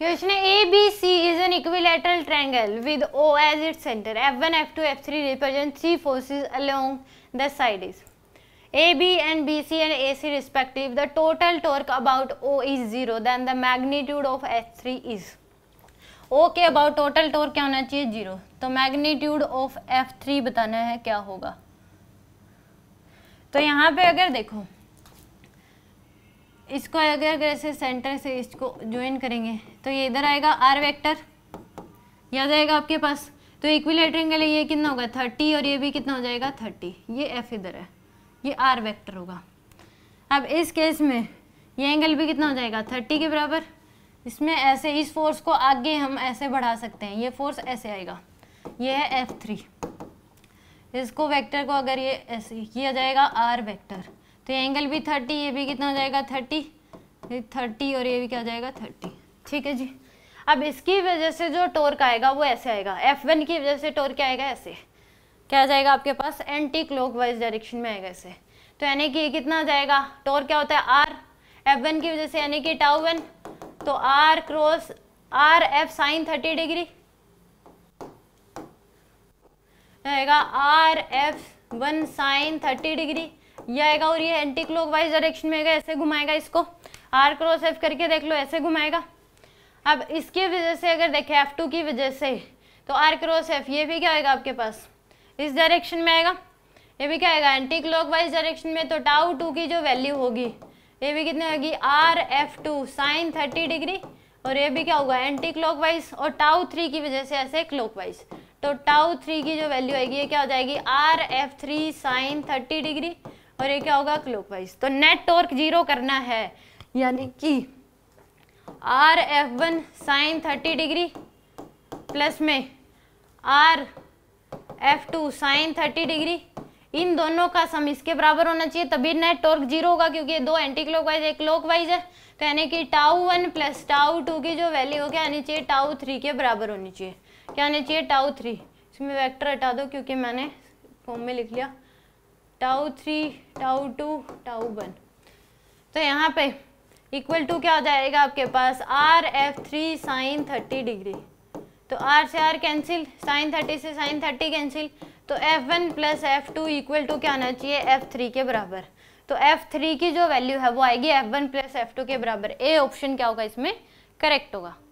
question A B C is an equilateral triangle with O as it centre F one F two F three represent three forces along the side is A B and B C and A C respective the total torque about O is zero then the magnitude of H three is O K about total torque क्या होना चाहिए zero तो magnitude of F three बताना है क्या होगा तो यहाँ पे अगर देखो इसको अगर ऐसे सेंटर से इसको ज्वाइन करेंगे तो ये इधर आएगा आर वेक्टर याद आएगा आपके पास तो इक्विलेटर के लिए ये कितना होगा थर्टी और ये भी कितना हो जाएगा थर्टी ये एफ इधर है ये आर वेक्टर होगा अब इस केस में ये एंगल भी कितना हो जाएगा थर्टी के बराबर इसमें ऐसे इस फोर्स को आगे हम ऐसे बढ़ा सकते हैं ये फोर्स ऐसे आएगा ये है एफ थ्री इसको वेक्टर को अगर ये ऐसे किया जाएगा आर वेक्टर तो एंगल भी थर्टी ये भी कितना हो जाएगा थर्टी थर्टी और ये भी क्या हो जाएगा थर्टी ठीक है जी अब इसकी वजह से जो टोर्क आएगा वो ऐसे आएगा एफ वन की वजह से टोर्क आएगा ऐसे क्या आ जाएगा आपके पास एंटी क्लोक वाइज डायरेक्शन में आएगा ऐसे तो यानी कि ये कितना जाएगा टोर क्या होता है आर एफ वन की वजह से यानी कि टाउ वन तो R cross R F sine thirty degree रहेगा R F one sine thirty degree ये आएगा और ये एंटी क्लॉक वाइज डायरेक्शन में आएगा ऐसे घुमाएगा इसको आर क्रॉस एफ करके देख लो ऐसे घुमाएगा अब इसके वजह से अगर देखें एफ टू की वजह से तो आर क्रॉस एफ ये भी क्या आएगा आपके पास इस डायरेक्शन में आएगा ये भी क्या आएगा एंटी क्लॉक वाइज डायरेक्शन में तो टाउ टू की जो वैल्यू होगी ये भी कितनी होगी R F two sine thirty degree और ये भी क्या होगा एंटी क्लॉक वाइज और टाउ थ्री की वजह से ऐसे क्लॉक वाइज तो टाउ थ्री की जो वैल्यू आएगी ये क्या हो जाएगी R F three sine thirty degree और ये क्या होगा क्लोकवाइज तो नेट टॉर्क जीरो करना है यानी कि R F one sine thirty degree plus में R F two sine thirty degree इन दोनों का सम इसके बराबर होना चाहिए तभी नेट टॉर्क जीरो होगा क्योंकि ये दो एंटी क्लॉकवाइज एक क्लॉकवाइज है तो यानी कि tau one plus tau two की जो वैल्यू होगी आनी चाहिए टाउ थ्री के बराबर होनी चाहिए क्या आनी चाहिए टाउ थ्री इसमें वैक्टर हटा दो क्योंकि मैंने फॉर्म में लिख लिया tau three tau two tau one तो यहाँ पे इक्वल टू क्या हो जाएगा आपके पास R F three sine thirty degree तो आर से आर कैंसिल साइन थर्टी से साइन थर्टी कैंसिल तो F one plus F two equal to क्या आना चाहिए एफ थ्री के बराबर तो एफ थ्री की जो वैल्यू है वो आएगी F one plus F two के बराबर ए ऑप्शन क्या होगा इसमें करेक्ट होगा